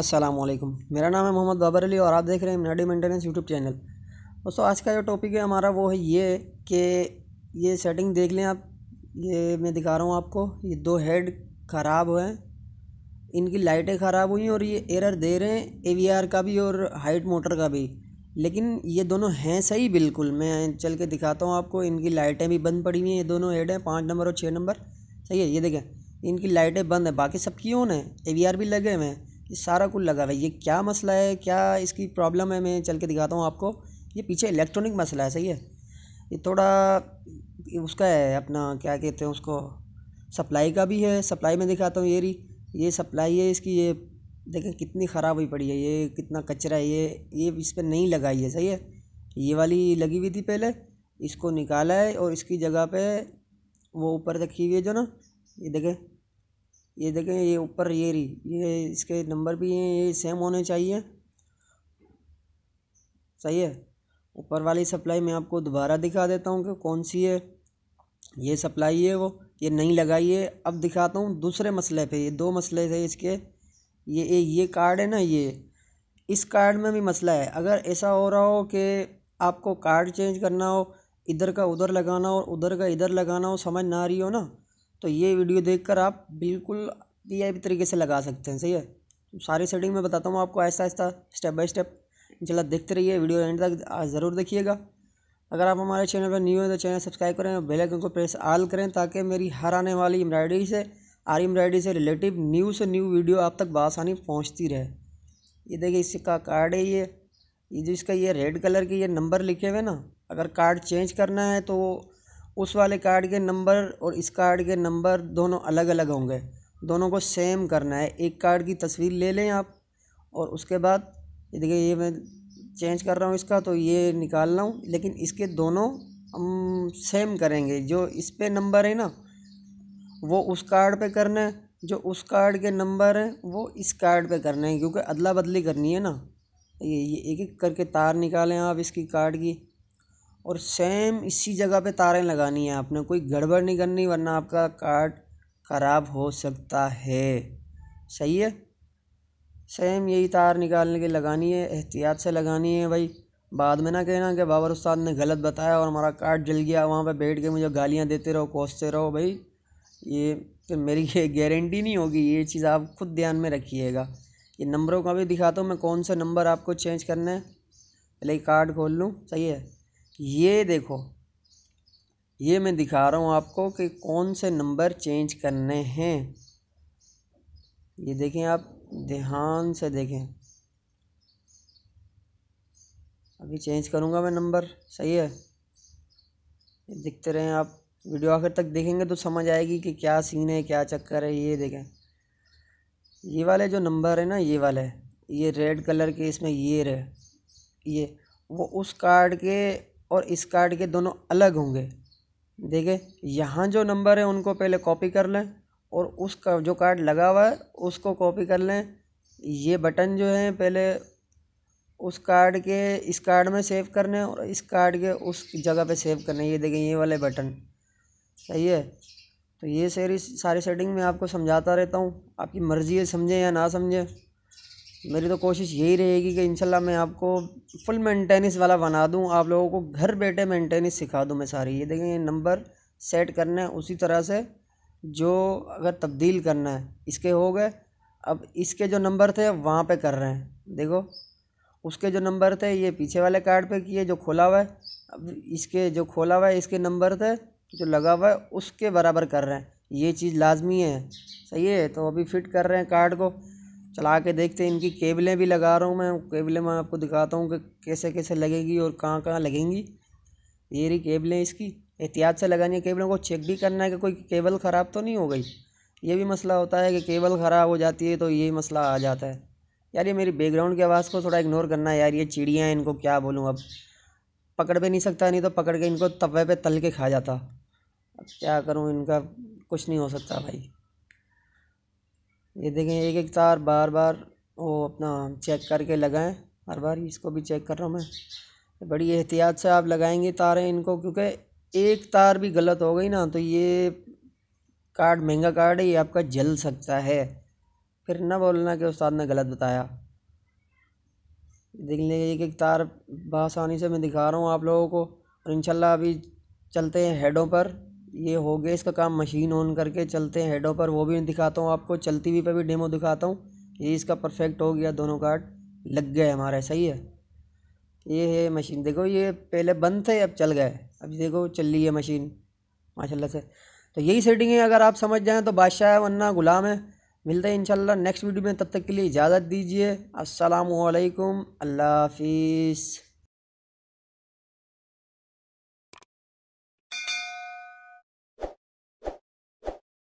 अस्सलाम वालेकुम मेरा नाम है मोहम्मद बाबर अली और आप देख रहे हैं मिनाडी मेंटेनेंस यूट्यूब चैनल दोस्तों आज का जो टॉपिक है हमारा वो है ये कि ये सेटिंग देख लें आप ये मैं दिखा रहा हूँ आपको ये दो हेड ख़राब हुए हैं इनकी लाइटें ख़राब हुई हैं और ये एरर दे रहे हैं ए का भी और हाइट मोटर का भी लेकिन ये दोनों हैं सही बिल्कुल मैं चल के दिखाता हूँ आपको इनकी लाइटें भी बंद पड़ी हुई हैं ये दोनों हेड हैं पाँच नंबर और छः नंबर सही है ये देखें इनकी लाइटें बंद हैं बाकी सब क्यों ऑन है ए भी लगे हुए हैं ये सारा कुल लगा हुआ है ये क्या मसला है क्या इसकी प्रॉब्लम है मैं चल के दिखाता हूँ आपको ये पीछे इलेक्ट्रॉनिक मसला है सही है ये थोड़ा उसका है अपना क्या कहते हैं उसको सप्लाई का भी है सप्लाई में दिखाता हूँ ये रही ये सप्लाई है इसकी ये देखें कितनी ख़राब हुई पड़ी है ये कितना कचरा है ये ये इस पर नहीं लगाई है सही है ये वाली लगी हुई थी पहले इसको निकाला है और इसकी जगह पे वो ऊपर रखी हुई है जो ना ये देखें ये देखें ये ऊपर ये ये इसके नंबर भी ये सेम होने चाहिए सही है ऊपर वाली सप्लाई मैं आपको दोबारा दिखा देता हूँ कि कौन सी है ये सप्लाई है वो ये नहीं लगाई है अब दिखाता हूँ दूसरे मसले पे ये दो मसले थे इसके ये ये ये कार्ड है ना ये इस कार्ड में भी मसला है अगर ऐसा हो रहा हो कि आपको कार्ड चेंज करना हो इधर का उधर लगाना हो उधर का इधर लगाना हो समझ ना रही हो ना तो ये वीडियो देखकर आप बिल्कुल वी आई तरीके से लगा सकते हैं सही है तो सारी सेटिंग मैं बताता हूँ आपको ऐसा ऐसा स्टेप बाय स्टेप चला देखते रहिए वीडियो एंड तक ज़रूर देखिएगा अगर आप हमारे चैनल पर न्यू हैं तो चैनल सब्सक्राइब करें और बेल आइकन को प्रेस आल करें ताकि मेरी हर आने वाली एम्ब्रायडरी से आर एम्ब्रायडरी से रिलेटिव न्यू से न्यू वीडियो आप तक बसानी पहुँचती रहे ये देखिए इसका कार्ड है ये ये जो इसका ये रेड कलर के ये नंबर लिखे हुए ना अगर कार्ड चेंज करना है तो उस वाले कार्ड के नंबर और इस कार्ड के नंबर दोनों अलग अलग होंगे दोनों को सेम करना है एक कार्ड की तस्वीर ले लें आप और उसके बाद ये देखिए ये मैं चेंज कर रहा हूँ इसका तो ये निकाल रहा हूँ लेकिन इसके दोनों हम सेम करेंगे जो इस पर नंबर है ना वो उस कार्ड पे करना है जो उस कार्ड के नंबर हैं वो इस कार्ड पे करना है क्योंकि अदला बदली करनी है ना ये ये एक एक करके तार निकालें आप इसकी कार्ड की और सेम इसी जगह पे तारें लगानी है आपने कोई गड़बड़ नहीं करनी वरना आपका कार्ड ख़राब हो सकता है सही है सेम यही तार निकालने के लगानी है एहतियात से लगानी है भाई बाद में ना कहना कि बाबर उस्ताद ने गलत बताया और हमारा कार्ड जल गया वहाँ पे बैठ के मुझे गालियाँ देते रहो कोसते रहो भाई ये तो मेरी ये गारंटी नहीं होगी ये चीज़ आप खुद ध्यान में रखिएगा ये नंबरों का भी दिखाता हूँ मैं कौन सा नंबर आपको चेंज करना है पहले कार्ड खोल लूँ सही है ये देखो ये मैं दिखा रहा हूँ आपको कि कौन से नंबर चेंज करने हैं ये देखें आप ध्यान से देखें अभी चेंज करूँगा मैं नंबर सही है दिखते रहें आप वीडियो आखिर तक देखेंगे तो समझ आएगी कि क्या सीन है क्या चक्कर है ये देखें ये वाले जो नंबर है ना ये वाले ये रेड कलर के इसमें ये रहे ये वो उस कार्ड के और इस कार्ड के दोनों अलग होंगे देखिए यहाँ जो नंबर है उनको पहले कॉपी कर लें और उसका जो कार्ड लगा हुआ है उसको कॉपी कर लें ये बटन जो है पहले उस कार्ड के इस कार्ड में सेव करने और इस कार्ड के उस जगह पे सेव करने ये देखें ये वाले बटन सही है तो ये सारी सारी सेटिंग मैं आपको समझाता रहता हूँ आपकी मर्ज़ी है समझें या ना समझें मेरी तो कोशिश यही रहेगी कि इंशाल्लाह मैं आपको फुल मेंटेनेंस वाला बना दूं आप लोगों को घर बैठे मेंटेनेंस सिखा दूं मैं सारी ये देखें ये नंबर सेट करना है उसी तरह से जो अगर तब्दील करना है इसके हो गए अब इसके जो नंबर थे वहाँ पे कर रहे हैं देखो उसके जो नंबर थे ये पीछे वाले कार्ड पर किए जो खोला हुआ है अब इसके जो खोला हुआ है इसके नंबर थे जो लगा हुआ है उसके बराबर कर रहे हैं ये चीज़ लाजमी है सही है तो अभी फिट कर रहे हैं कार्ड को चला के देखते हैं इनकी केबलें भी लगा रहा हूँ मैं केबलें मैं आपको दिखाता हूँ कि कैसे कैसे लगेगी और कहाँ कहाँ लगेंगी ये रही केबलें इसकी एहतियात से लगानी है केबलों को चेक भी करना है कि कोई केबल ख़राब तो नहीं हो गई ये भी मसला होता है कि केबल ख़राब हो जाती है तो ये मसला आ जाता है यार ये मेरी बैकग्राउंड की आवाज़ को थोड़ा इग्नोर करना है यार ये चिड़ियाँ हैं इनको क्या बोलूँ अब पकड़ भी नहीं सकता नहीं तो पकड़ के इनको तवे पे तल के खा जाता अब क्या करूँ इनका कुछ नहीं हो सकता भाई ये देखें एक एक तार बार बार वो अपना चेक करके लगाएं हर बार इसको भी चेक कर रहा हूँ मैं बड़ी एहतियात से आप लगाएंगे तारें इनको क्योंकि एक तार भी गलत हो गई ना तो ये कार्ड महंगा कार्ड है ये आपका जल सकता है फिर ना बोलना कि उस्ताद ने गलत बताया देख लें एक एक तार बसानी से मैं दिखा रहा हूँ आप लोगों को और इंशाल्लाह अभी चलते हैं हेडों पर ये हो गया इसका काम मशीन ऑन करके चलते हैं हेडों पर वो भी दिखाता हूँ आपको चलती हुई पर भी डेमो दिखाता हूँ ये इसका परफेक्ट हो गया दोनों कार्ड लग गए हमारे सही है ये है मशीन देखो ये पहले बंद थे अब चल गए अब देखो चल रही है मशीन माशाल्लाह से तो यही सेटिंग है अगर आप समझ जाएँ तो बादशाह है वरना गुलाम है मिलते हैं इनशाला नेक्स्ट वीडियो में तब तक के लिए इजाज़त दीजिए असलकम अल्लाह हाफिज़